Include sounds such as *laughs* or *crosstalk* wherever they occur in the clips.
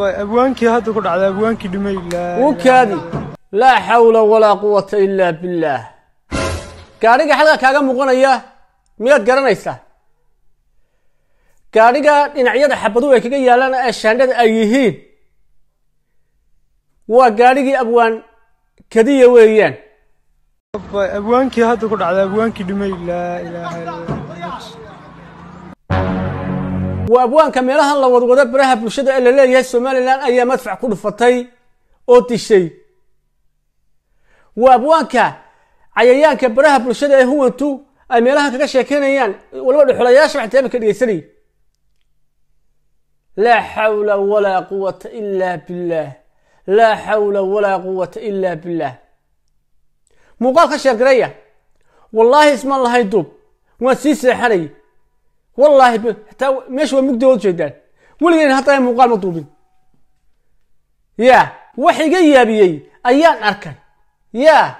abwaankii hadda ku dhacday abwaankii dhimay wkaadi laa xawla walaa quwata ilaa billaah gaadhiga xalka kaaga muuqanaya miyaad garanaysaa gaadhiga dhinacyada xabadu ay kaga yaalaan ee shaandhada ay yihiin waa gaadhigii abwaan kadiya weeyaan abwaankii hadda ku dhacday abwaankii dhimay laa ilaaha illa abwaanka meelahan la wadwado baraha bulshada ee laleeyahay somalilan ayaa madfac ku dhufatay oo dishay waa abwaanka cayayaanka baraha bulshada ee huwantu ay meelahan kaga sheekeynayaan waliba dhuxulayaasha waxay taaba ka dhegeysanayay laa xawla walaa quwata ilaa billaah laa xawla walaa quwata ilaa billaah muuqaal ka sheergareeya wallaahi ismaan lahayn duub waan sii seexanay wallaahi hataa meesha waa mugdi ood jeedaan weligeen hataa muuqaal ma duubin ya wax iga yaabiyey ayaan arkay ya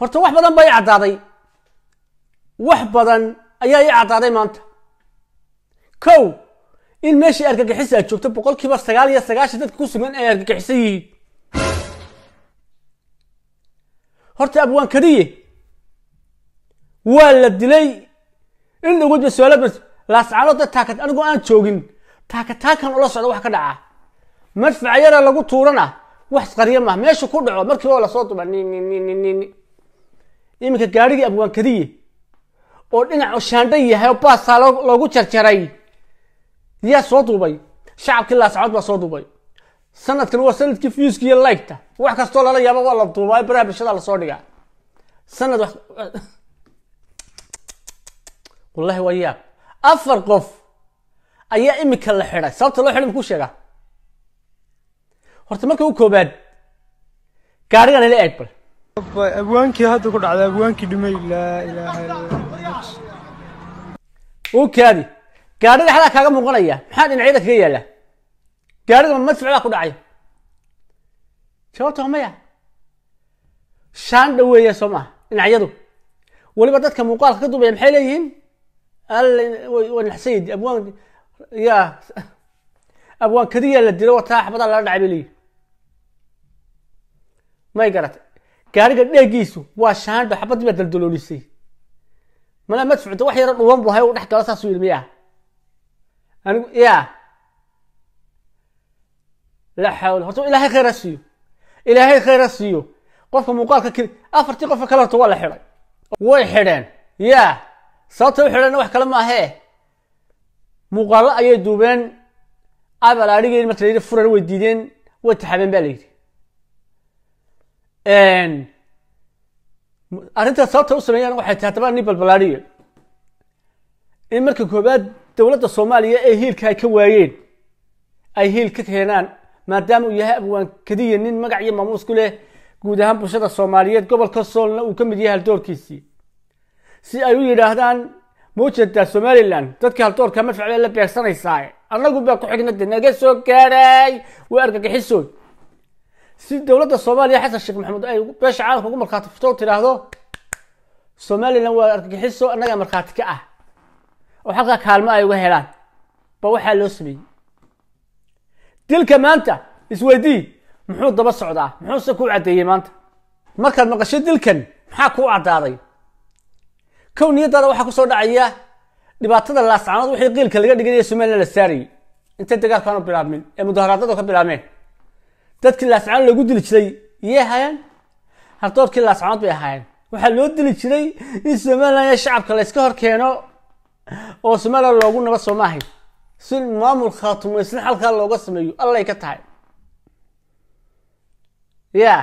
horta wax badan baa i caddaaday wax badan ayaa ii caddaaday maanta kow in meeshii argagixisa aad joogto boqol kiiba sagaal iyo sagaashan dadka ku sugan ay argagixisan yihiin horta abwaankadiye waa la dilay in lagu jasualabas laascaanood dad anigoo aan joogin taakataakan taakan ula socda wax ka dhaca madfaca yara lagu tuurana wax isqariya maaha meesha ku dhaco markii oo lasoo duba nnnn iminka gaarigii abwaankadiye oo dhinac oshaandha yahay oo baasaa loogu jarjaray yaa soo duubay shacabkii laascaanood baa soo duubay sanadkan waa sanadkii fuuska iyo laygta wax kastoo lala yaaba waa la duubaa baraha bulshada lasoo dhigaa sanad والله وياك afar qof ayaa imika la xidhay sababta loo xidhay muku sheegaa horta marka u koobaad gaarigan ila eeg bal abwaankii hadda ku dhacday abwaankii dhimay laa ilaaha u kaadi gaariga xalaa kaaga muuqanaya maxaa dhinacyada kaga yaala gaariga madfacbaa ku dhacay jawaabta waa maya shaan dhaweeya soo maaha dhinacyadu weliba dadka muuqaalka ka duubaya maxay leeyihiin naxsaydi abwaan yaa abwaan kadiya la dilo wataa xabadaa lala dhacay bay leeyihi may garatay gaariga dheegiisu waa shaandho xabadii baa daldaloolisay mana ma socdo wax yaro dhuwan bu hay u dhex galo saasuu yidhi miyaa anigu ya laa xawla horta ilaahay khayr ha siiyo ilaahay khayr ha siiyo qofka muuqaalka afartii qofka kale horta waa la xidhay way xidheen ya sababta u xidhanna wax kale ma ahee muuqaallo ayay duubeen abal adhigeyn marka la furan way diideen way taxabeen ba la yidhi arrinta sababta u sameeyaan waxay tahay haddaba ni balbalaadhiyo in marka koobaad dowladda soomaaliya ay hiilka ay ka waayeen ay hiil ka keenaan maadaama uu yahay abwaankadiya nin magac iyo maamuus ku leh guud ahaan bulshada soomaaliyeed gobolka soolna uu ka mid yahay haldoorkiisii si ay u yidhaahdaan muujadda somalilan dadkii haldoorka madfac bay la beegsanaysaa annagu baa ku xignada naga soo gaaray waa argagixisood si dowladda soomaaliya xasan sheekh maxamuud ay beesha caalamka ugu markhaati furto tidhaahdo somalilan waa argagixiso annagaa markhaati ka ah oo xalkaa kaalmo ay uga helaan ba waxaa loo sameeyey dilka maanta isweydii muxuu daba socdaa muxuu se ku caddeeyey maanta markaad maqasho dilkan maxaa kuu caddaaday kow niyadaada waxaa kusoo dhacaya dhibaatada laascanood wixii qiilka laga dhiganaya somalilan la saarayay inta dagaalkaanu bilaabmin ee mudaharaadadu ka bilaabmeen dadkii laascanood lagu dili jiray yay ahaayeen hardoodkii laascanood bay ahaayeen waxaa loo dili jiray in somaliland somalilan shacabka layska hor keeno oo somalilan loogu nabad soo maahay si maamul khaatumaysan halkaa looga sameeyo allay ka tahay yaa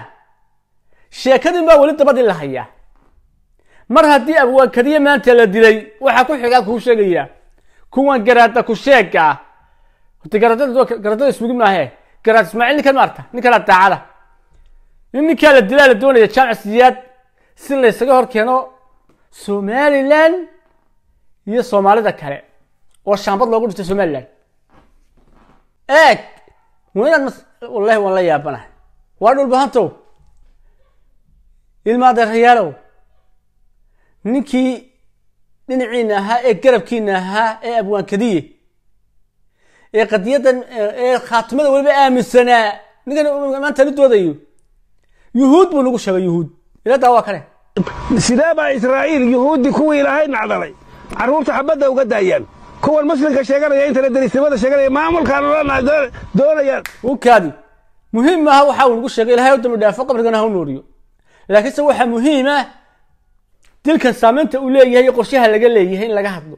sheekadin baa weli dabadii la hayaa mar haddii abwaakadiye maanta la dilay waxaa ku xigaa kuu sheegaya kuwan garaada ku sheega ah horta garaadagaraadada ismugid maahe garaad ismaaciil ninkan maarta ninkana daacada in ninkaa la dilaa la doonaya jaamac siyaad si laysaga hor keeno somalilan iyo soomaalida kale oo shaambad loogu dhintay somalilan eeg wallahi waan la yaabanahay waa dhulbahantow ilmaa dareyaalow ninkii dhinaciina ahaa ee garabkiina ahaa ee abwaankadiye ee qadiyadan ee khaatimada weliba aaminsanaa ninkan maanta la doodayo yuhuud buu nagu sheegay yuhuud iladaa waa kane sidaabaa israa'iil yuhuuddii kuwii ilaahay nacdalay carruurta xabadda uga daayaan kuwan muslimka sheeganaya intana derisnimada sheeganaya maamulkaana doonayaan wunkaadi muhiim maaha waxa uu nagu sheegay ilahay u dambi dhaafo qabrigana ha u nooriyo laakiinse waxa muhiim ah dilkan saameynta uu leeyahay iyo qorshaha laga leeyahay in laga hadlo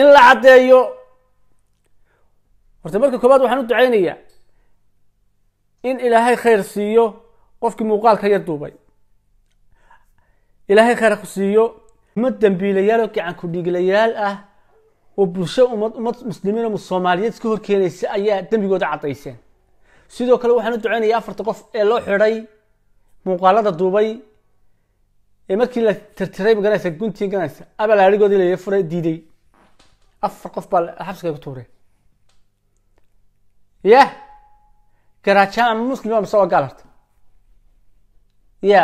in la caddeeyo horta marka koobaad waxaan u ducaynayaa in ilaahay khayr siiyo qofkii muuqaalka yar duubay ilaahay khayr siiyo ummad dembiilayaal oo gacanku dhiiglayaal ah oo bulsho ummad ummad muslimiin oo soomaaliyeed iska hor keenaysa ayaa dembigooda caddayseen sidoo kale waxaan u ducaynayaa afarta qof ee loo xidhay muuqaalada duubay markii la tirtiray magaranaysa guntii garanaysa abal arigoodii laga furay diiday afar qof baa xabsiga ku tuureen ya garaajaan ama muslima mise waa gaal harta ya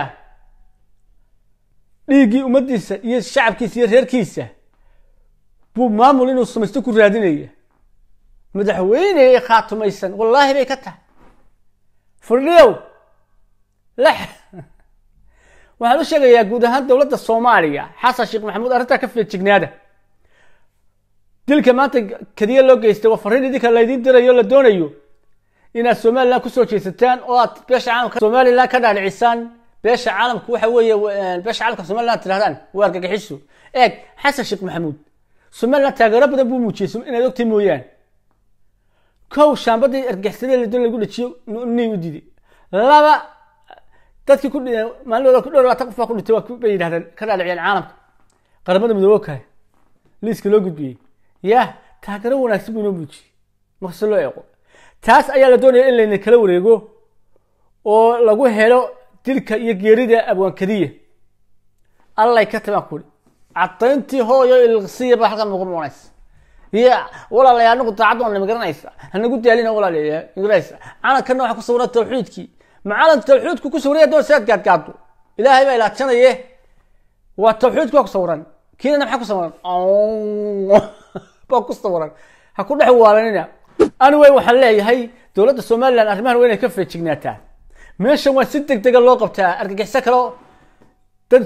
dhiiggii ummaddiisa iyo shacabkiisa iyo reerkiisa buu maamul inuu samaysto ku raadinaya madaxweyne khaatumaysan wallaahi bay ka tahay lax waxaan u sheegayaa guud ahaan dowladda soomaaliya xasan sheekh maxamuud arrintaa ka feejignaada dilka maanta kadiya loo geystay waa fariin idinka laydin dirayo la doonayo inaad somalilan kusoo jeesataan oo aad beesha caalamka somalilan ka dhaadhicisaan beesha caalamka waxa weeye beesha caalamka somalilan tirahdaan waa argagixiso eeg xasan sheekh maxamuud somalilan taageero badan buu muujiyey inaad ogtay mooyaan kow shaambadii argixisada ladoon lagu dhejiyo nin u diiday laba dadki maalin ku dhowr labaatan qof baa ku dhintay bay yidhahdeen ka dhaaliciyeen caalamka qaramada midoobokaay liiska loo gudbiyey yah taageero wanaagsan buu inoo muujiyey marka loo eego taas ayaa la doonaya in layna kala wareego oo lagu helo dilka iyo geerida abwaankadiya allay ka timaan kuri caddayntii hooyo ilqsiya baa halkan nagu muqanaysa ya walaalayaa anagu daacad oona magaranaysa hanagu daalina walaalayaa magaranaysa calankanna waxaa ku sawiran tawxiidkii macaalam tawxiidku ku sawraya doo saad gaadgaado ilaahay baa ilaajanaye waa tawxiidku waa ku sawiran kiinana maxaa ku sawiran baa *laughs* ku sawiran ha ku dhex waalanina anway waxaan leeyahay dowladda somalilan arrimahan waa inay ka feejignaataa meeshan waa si deg dega ah loo qabtaa argagixiso kaleo dad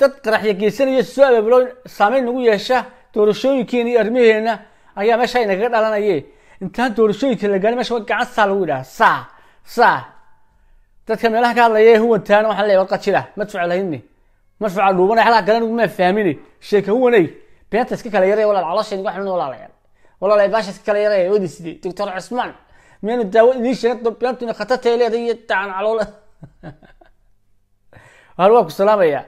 dad qaraxya geysanaya soo abaabulo saameyn nagu yeesha doorashooyinkeena iyo arrimaheenna ayaa meesha inagaga dhalanaye intaan doorashooyinka la gaari meesha gacan saa lagu yidhaha saa saa dadka meelaha ka hadlaya huwan taana waxaan leeyahay warqad jira madfuca lahidni madfuca dhuubanay xalaha kale anigu maa fahmine sheeka huwanay beenta iska kala yaraya walaal calooshayni wax xunun walaalayaal walaalaay baasha iska kala yaraya odiside doctor cusmaan miyaynu daawo idiin sheegto beentuna khatartay leedahay iyo taan calool *laughs* hal waa ku salaamayaa